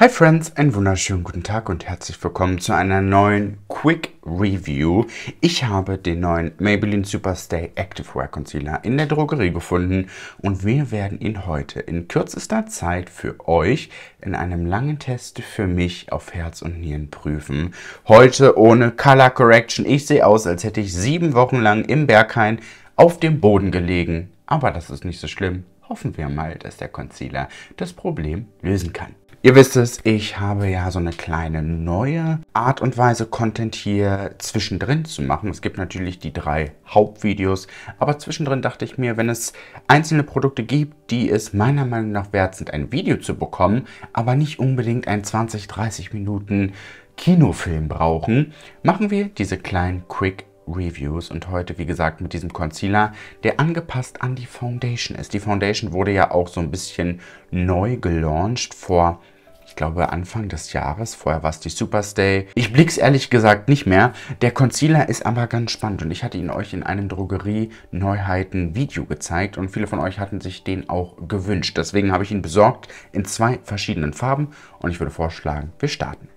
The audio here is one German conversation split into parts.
Hi Friends, einen wunderschönen guten Tag und herzlich willkommen zu einer neuen Quick Review. Ich habe den neuen Maybelline Superstay Active Wear Concealer in der Drogerie gefunden und wir werden ihn heute in kürzester Zeit für euch in einem langen Test für mich auf Herz und Nieren prüfen. Heute ohne Color Correction. Ich sehe aus, als hätte ich sieben Wochen lang im Berghain auf dem Boden gelegen. Aber das ist nicht so schlimm. Hoffen wir mal, dass der Concealer das Problem lösen kann. Ihr wisst es, ich habe ja so eine kleine neue Art und Weise, Content hier zwischendrin zu machen. Es gibt natürlich die drei Hauptvideos, aber zwischendrin dachte ich mir, wenn es einzelne Produkte gibt, die es meiner Meinung nach wert sind, ein Video zu bekommen, aber nicht unbedingt ein 20, 30 Minuten Kinofilm brauchen, machen wir diese kleinen Quick Reviews und heute, wie gesagt, mit diesem Concealer, der angepasst an die Foundation ist. Die Foundation wurde ja auch so ein bisschen neu gelauncht vor ich glaube Anfang des Jahres, vorher war es die Superstay. Ich blick's ehrlich gesagt nicht mehr. Der Concealer ist aber ganz spannend und ich hatte ihn euch in einem Drogerie-Neuheiten-Video gezeigt und viele von euch hatten sich den auch gewünscht. Deswegen habe ich ihn besorgt in zwei verschiedenen Farben und ich würde vorschlagen, wir starten.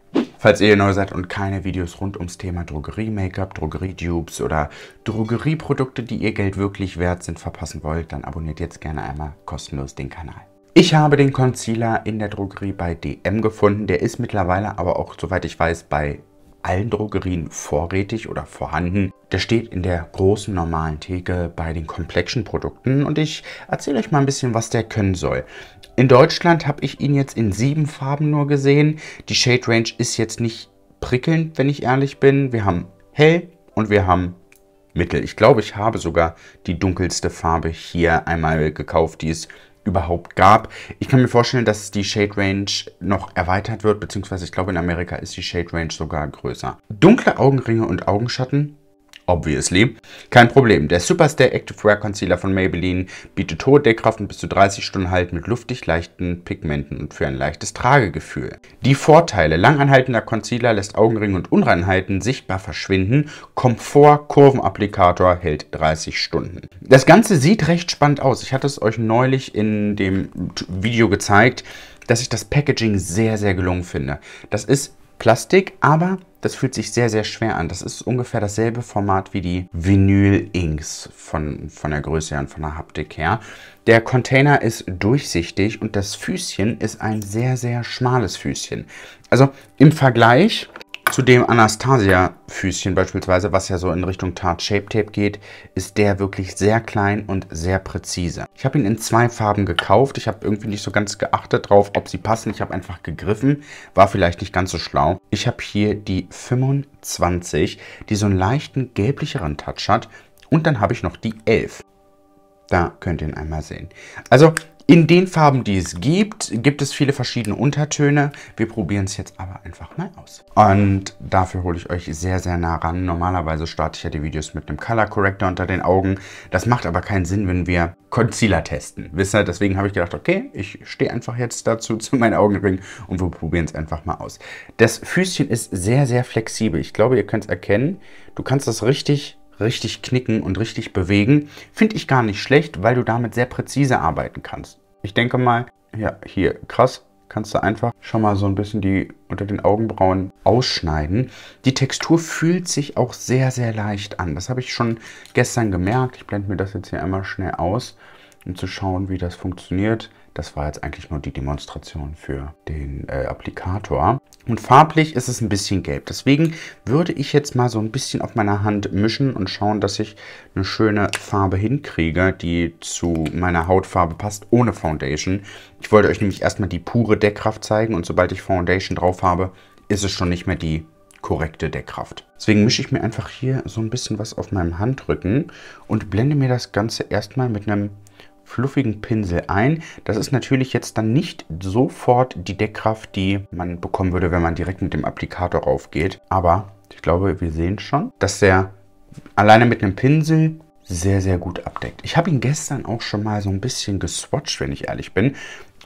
Falls ihr neu seid und keine Videos rund ums Thema Drogerie-Make-up, Drogerie-Dupes oder Drogerieprodukte, die ihr Geld wirklich wert sind, verpassen wollt, dann abonniert jetzt gerne einmal kostenlos den Kanal. Ich habe den Concealer in der Drogerie bei DM gefunden. Der ist mittlerweile aber auch, soweit ich weiß, bei allen Drogerien vorrätig oder vorhanden. Der steht in der großen normalen Theke bei den complexion Produkten und ich erzähle euch mal ein bisschen, was der können soll. In Deutschland habe ich ihn jetzt in sieben Farben nur gesehen. Die Shade Range ist jetzt nicht prickelnd, wenn ich ehrlich bin. Wir haben hell und wir haben mittel. Ich glaube, ich habe sogar die dunkelste Farbe hier einmal gekauft. Die ist überhaupt gab. Ich kann mir vorstellen, dass die Shade Range noch erweitert wird, beziehungsweise ich glaube, in Amerika ist die Shade Range sogar größer. Dunkle Augenringe und Augenschatten Obviously. Kein Problem, der Superstay Active Wear Concealer von Maybelline bietet hohe Deckkraft und bis zu 30 Stunden Halt mit luftig leichten Pigmenten und für ein leichtes Tragegefühl. Die Vorteile langanhaltender Concealer lässt Augenringe und Unreinheiten sichtbar verschwinden, Komfort Kurvenapplikator hält 30 Stunden. Das Ganze sieht recht spannend aus. Ich hatte es euch neulich in dem Video gezeigt, dass ich das Packaging sehr, sehr gelungen finde. Das ist Plastik, aber das fühlt sich sehr, sehr schwer an. Das ist ungefähr dasselbe Format wie die Vinyl-Inks von, von der Größe und von der Haptik her. Der Container ist durchsichtig und das Füßchen ist ein sehr, sehr schmales Füßchen. Also im Vergleich Zudem Anastasia-Füßchen beispielsweise, was ja so in Richtung Tarte Shape Tape geht, ist der wirklich sehr klein und sehr präzise. Ich habe ihn in zwei Farben gekauft. Ich habe irgendwie nicht so ganz geachtet drauf, ob sie passen. Ich habe einfach gegriffen, war vielleicht nicht ganz so schlau. Ich habe hier die 25, die so einen leichten gelblicheren Touch hat. Und dann habe ich noch die 11. Da könnt ihr ihn einmal sehen. Also in den Farben, die es gibt, gibt es viele verschiedene Untertöne. Wir probieren es jetzt aber einfach mal aus. Und dafür hole ich euch sehr, sehr nah ran. Normalerweise starte ich ja die Videos mit einem Color Corrector unter den Augen. Das macht aber keinen Sinn, wenn wir Concealer testen. Wisst ihr, deswegen habe ich gedacht, okay, ich stehe einfach jetzt dazu zu meinen Augenringen und wir probieren es einfach mal aus. Das Füßchen ist sehr, sehr flexibel. Ich glaube, ihr könnt es erkennen. Du kannst das richtig richtig knicken und richtig bewegen, finde ich gar nicht schlecht, weil du damit sehr präzise arbeiten kannst. Ich denke mal, ja, hier, krass, kannst du einfach schon mal so ein bisschen die unter den Augenbrauen ausschneiden. Die Textur fühlt sich auch sehr, sehr leicht an. Das habe ich schon gestern gemerkt. Ich blende mir das jetzt hier einmal schnell aus, um zu schauen, wie das funktioniert. Das war jetzt eigentlich nur die Demonstration für den äh, Applikator. Und farblich ist es ein bisschen gelb. Deswegen würde ich jetzt mal so ein bisschen auf meiner Hand mischen und schauen, dass ich eine schöne Farbe hinkriege, die zu meiner Hautfarbe passt, ohne Foundation. Ich wollte euch nämlich erstmal die pure Deckkraft zeigen und sobald ich Foundation drauf habe, ist es schon nicht mehr die korrekte Deckkraft. Deswegen mische ich mir einfach hier so ein bisschen was auf meinem Handrücken und blende mir das Ganze erstmal mit einem fluffigen Pinsel ein. Das ist natürlich jetzt dann nicht sofort die Deckkraft, die man bekommen würde, wenn man direkt mit dem Applikator raufgeht. Aber ich glaube, wir sehen schon, dass der alleine mit einem Pinsel sehr, sehr gut abdeckt. Ich habe ihn gestern auch schon mal so ein bisschen geswatcht, wenn ich ehrlich bin.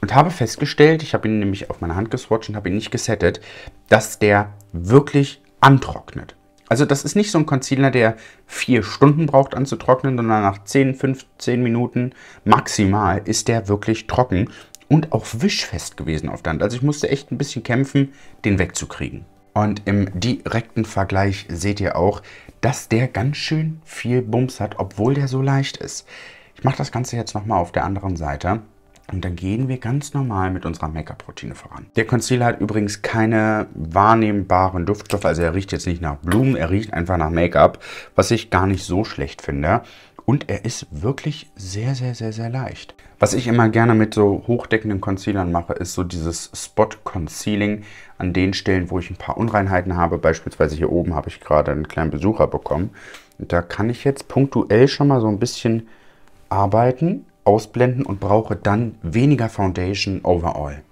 Und habe festgestellt, ich habe ihn nämlich auf meine Hand geswatcht und habe ihn nicht gesettet, dass der wirklich antrocknet. Also das ist nicht so ein Concealer, der vier Stunden braucht anzutrocknen, sondern nach 10, 15 Minuten maximal ist der wirklich trocken und auch wischfest gewesen auf der Hand. Also ich musste echt ein bisschen kämpfen, den wegzukriegen. Und im direkten Vergleich seht ihr auch, dass der ganz schön viel Bums hat, obwohl der so leicht ist. Ich mache das Ganze jetzt nochmal auf der anderen Seite. Und dann gehen wir ganz normal mit unserer Make-up-Routine voran. Der Concealer hat übrigens keine wahrnehmbaren Duftstoffe. Also er riecht jetzt nicht nach Blumen, er riecht einfach nach Make-up, was ich gar nicht so schlecht finde. Und er ist wirklich sehr, sehr, sehr, sehr leicht. Was ich immer gerne mit so hochdeckenden Concealern mache, ist so dieses Spot-Concealing an den Stellen, wo ich ein paar Unreinheiten habe. Beispielsweise hier oben habe ich gerade einen kleinen Besucher bekommen. Und da kann ich jetzt punktuell schon mal so ein bisschen arbeiten ausblenden und brauche dann weniger Foundation overall.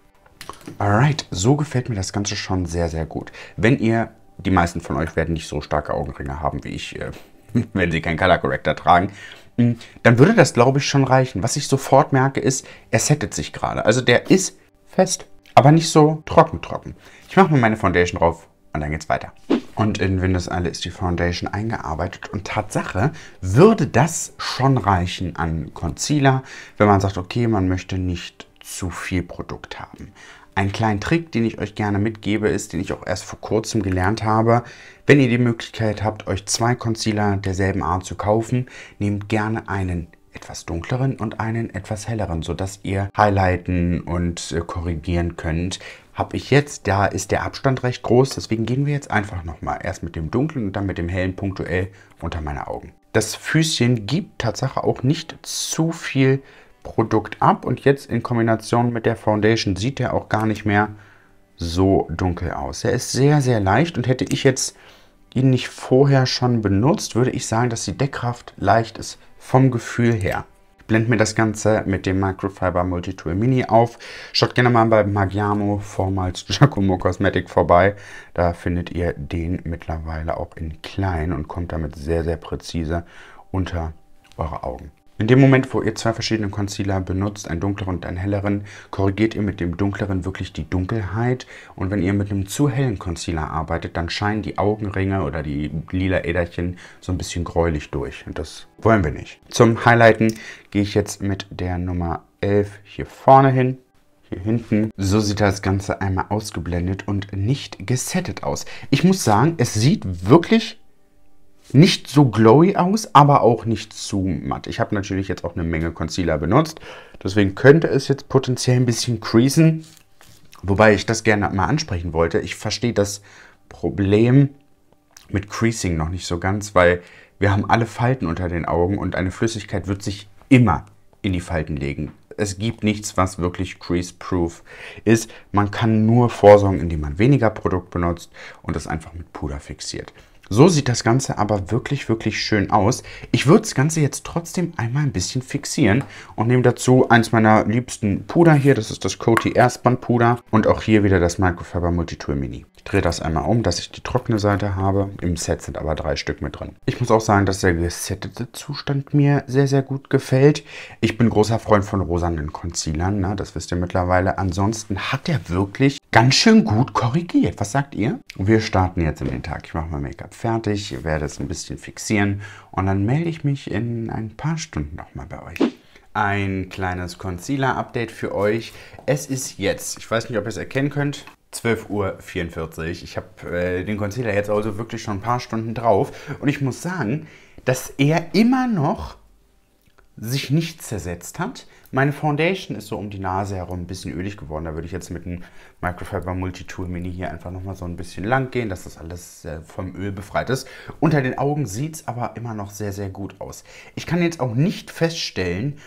Alright, so gefällt mir das Ganze schon sehr, sehr gut. Wenn ihr, die meisten von euch werden nicht so starke Augenringe haben wie ich, äh, wenn sie keinen Color Corrector tragen, mm, dann würde das, glaube ich, schon reichen. Was ich sofort merke, ist, er settet sich gerade. Also der ist fest, aber nicht so trocken trocken. Ich mache mal meine Foundation drauf und dann geht's weiter. Und in Windows alle ist die Foundation eingearbeitet. Und Tatsache würde das schon reichen an Concealer, wenn man sagt, okay, man möchte nicht zu viel Produkt haben. Ein kleiner Trick, den ich euch gerne mitgebe, ist, den ich auch erst vor kurzem gelernt habe. Wenn ihr die Möglichkeit habt, euch zwei Concealer derselben Art zu kaufen, nehmt gerne einen etwas dunkleren und einen etwas helleren, sodass ihr highlighten und äh, korrigieren könnt. Habe ich jetzt, da ist der Abstand recht groß, deswegen gehen wir jetzt einfach nochmal erst mit dem dunklen und dann mit dem hellen punktuell unter meine Augen. Das Füßchen gibt Tatsache auch nicht zu viel Produkt ab und jetzt in Kombination mit der Foundation sieht er auch gar nicht mehr so dunkel aus. Er ist sehr, sehr leicht und hätte ich jetzt die nicht vorher schon benutzt, würde ich sagen, dass die Deckkraft leicht ist vom Gefühl her. Ich blende mir das Ganze mit dem Microfiber Multitool Mini auf. Schaut gerne mal bei Magiamo, vormals Giacomo Cosmetic, vorbei. Da findet ihr den mittlerweile auch in klein und kommt damit sehr, sehr präzise unter eure Augen. In dem Moment, wo ihr zwei verschiedene Concealer benutzt, einen dunkleren und einen helleren, korrigiert ihr mit dem dunkleren wirklich die Dunkelheit. Und wenn ihr mit einem zu hellen Concealer arbeitet, dann scheinen die Augenringe oder die lila Äderchen so ein bisschen gräulich durch. Und das wollen wir nicht. Zum Highlighten gehe ich jetzt mit der Nummer 11 hier vorne hin hier hinten. So sieht das Ganze einmal ausgeblendet und nicht gesettet aus. Ich muss sagen, es sieht wirklich nicht so glowy aus, aber auch nicht zu matt. Ich habe natürlich jetzt auch eine Menge Concealer benutzt, deswegen könnte es jetzt potenziell ein bisschen creasen, wobei ich das gerne mal ansprechen wollte. Ich verstehe das Problem mit Creasing noch nicht so ganz, weil wir haben alle Falten unter den Augen und eine Flüssigkeit wird sich immer in die Falten legen. Es gibt nichts, was wirklich crease-proof ist. Man kann nur vorsorgen, indem man weniger Produkt benutzt und das einfach mit Puder fixiert. So sieht das Ganze aber wirklich, wirklich schön aus. Ich würde das Ganze jetzt trotzdem einmal ein bisschen fixieren und nehme dazu eins meiner liebsten Puder hier. Das ist das Coty Erstband Puder und auch hier wieder das Microfiber Multitool Mini. Ich drehe das einmal um, dass ich die trockene Seite habe. Im Set sind aber drei Stück mit drin. Ich muss auch sagen, dass der gesettete Zustand mir sehr, sehr gut gefällt. Ich bin großer Freund von rosanen Concealern, ne? das wisst ihr mittlerweile. Ansonsten hat er wirklich ganz schön gut korrigiert. Was sagt ihr? Wir starten jetzt in den Tag. Ich mache mein Make-up fertig, werde es ein bisschen fixieren und dann melde ich mich in ein paar Stunden nochmal bei euch ein kleines Concealer-Update für euch. Es ist jetzt, ich weiß nicht, ob ihr es erkennen könnt, 12.44 Uhr. Ich habe äh, den Concealer jetzt also wirklich schon ein paar Stunden drauf. Und ich muss sagen, dass er immer noch sich nicht zersetzt hat. Meine Foundation ist so um die Nase herum ein bisschen ölig geworden. Da würde ich jetzt mit dem Microfiber Multitool Mini hier einfach nochmal so ein bisschen lang gehen, dass das alles äh, vom Öl befreit ist. Unter den Augen sieht es aber immer noch sehr, sehr gut aus. Ich kann jetzt auch nicht feststellen,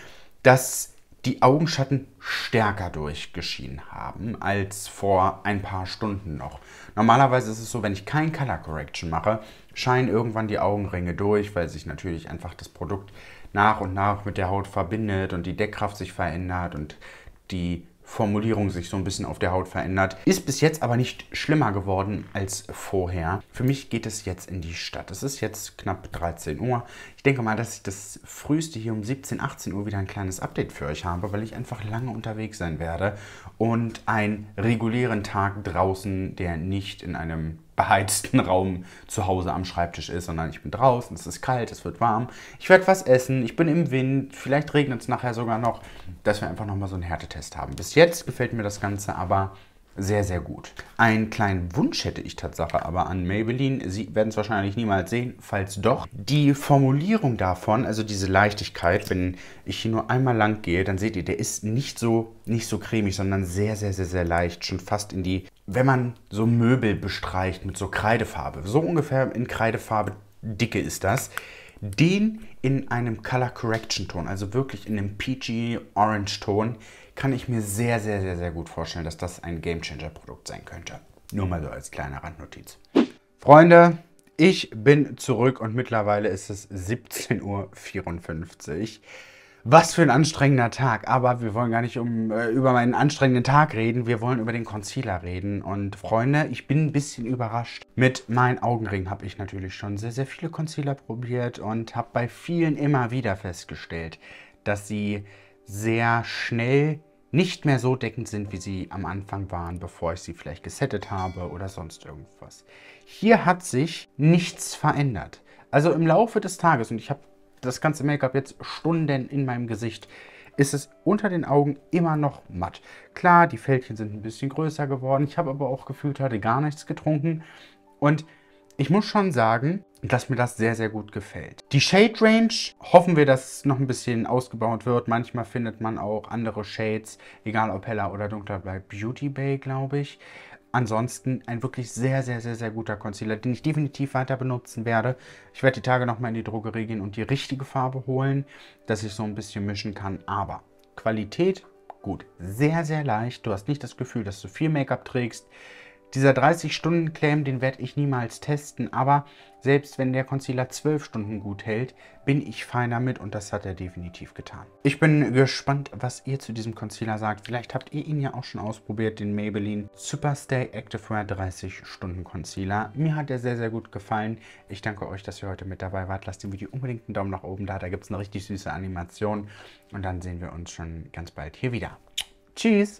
dass die Augenschatten stärker durchgeschienen haben als vor ein paar Stunden noch. Normalerweise ist es so, wenn ich kein Color Correction mache, scheinen irgendwann die Augenringe durch, weil sich natürlich einfach das Produkt nach und nach mit der Haut verbindet und die Deckkraft sich verändert und die Formulierung sich so ein bisschen auf der Haut verändert. Ist bis jetzt aber nicht schlimmer geworden als vorher. Für mich geht es jetzt in die Stadt. Es ist jetzt knapp 13 Uhr. Ich denke mal, dass ich das früheste hier um 17, 18 Uhr wieder ein kleines Update für euch habe, weil ich einfach lange unterwegs sein werde und einen regulären Tag draußen, der nicht in einem beheizten Raum zu Hause am Schreibtisch ist, sondern ich bin draußen, es ist kalt, es wird warm, ich werde was essen, ich bin im Wind, vielleicht regnet es nachher sogar noch, dass wir einfach nochmal so einen Härtetest haben. Bis jetzt gefällt mir das Ganze aber sehr, sehr gut. Einen kleinen Wunsch hätte ich Tatsache aber an Maybelline. Sie werden es wahrscheinlich niemals sehen, falls doch. Die Formulierung davon, also diese Leichtigkeit, wenn ich hier nur einmal lang gehe, dann seht ihr, der ist nicht so, nicht so cremig, sondern sehr, sehr, sehr, sehr leicht. Schon fast in die wenn man so Möbel bestreicht mit so Kreidefarbe, so ungefähr in Kreidefarbe dicke ist das, den in einem Color Correction Ton, also wirklich in einem peachy Orange Ton, kann ich mir sehr, sehr, sehr, sehr gut vorstellen, dass das ein Game Changer Produkt sein könnte. Nur mal so als kleine Randnotiz. Freunde, ich bin zurück und mittlerweile ist es 17.54 Uhr. Was für ein anstrengender Tag. Aber wir wollen gar nicht um, äh, über meinen anstrengenden Tag reden. Wir wollen über den Concealer reden. Und Freunde, ich bin ein bisschen überrascht. Mit meinen Augenringen habe ich natürlich schon sehr, sehr viele Concealer probiert und habe bei vielen immer wieder festgestellt, dass sie sehr schnell nicht mehr so deckend sind, wie sie am Anfang waren, bevor ich sie vielleicht gesettet habe oder sonst irgendwas. Hier hat sich nichts verändert. Also im Laufe des Tages, und ich habe das ganze Make-up jetzt Stunden in meinem Gesicht, ist es unter den Augen immer noch matt. Klar, die Fältchen sind ein bisschen größer geworden. Ich habe aber auch gefühlt heute gar nichts getrunken. Und ich muss schon sagen, dass mir das sehr, sehr gut gefällt. Die Shade Range, hoffen wir, dass noch ein bisschen ausgebaut wird. Manchmal findet man auch andere Shades, egal ob heller oder dunkler bei Beauty Bay, glaube ich ansonsten ein wirklich sehr, sehr, sehr, sehr guter Concealer, den ich definitiv weiter benutzen werde. Ich werde die Tage nochmal in die Drogerie gehen und die richtige Farbe holen, dass ich so ein bisschen mischen kann. Aber Qualität, gut, sehr, sehr leicht. Du hast nicht das Gefühl, dass du viel Make-up trägst. Dieser 30-Stunden-Claim, den werde ich niemals testen, aber selbst wenn der Concealer 12 Stunden gut hält, bin ich fein damit und das hat er definitiv getan. Ich bin gespannt, was ihr zu diesem Concealer sagt. Vielleicht habt ihr ihn ja auch schon ausprobiert, den Maybelline Superstay Active Activewear 30 Stunden Concealer. Mir hat er sehr, sehr gut gefallen. Ich danke euch, dass ihr heute mit dabei wart. Lasst dem Video unbedingt einen Daumen nach oben da. Da gibt es eine richtig süße Animation und dann sehen wir uns schon ganz bald hier wieder. Tschüss!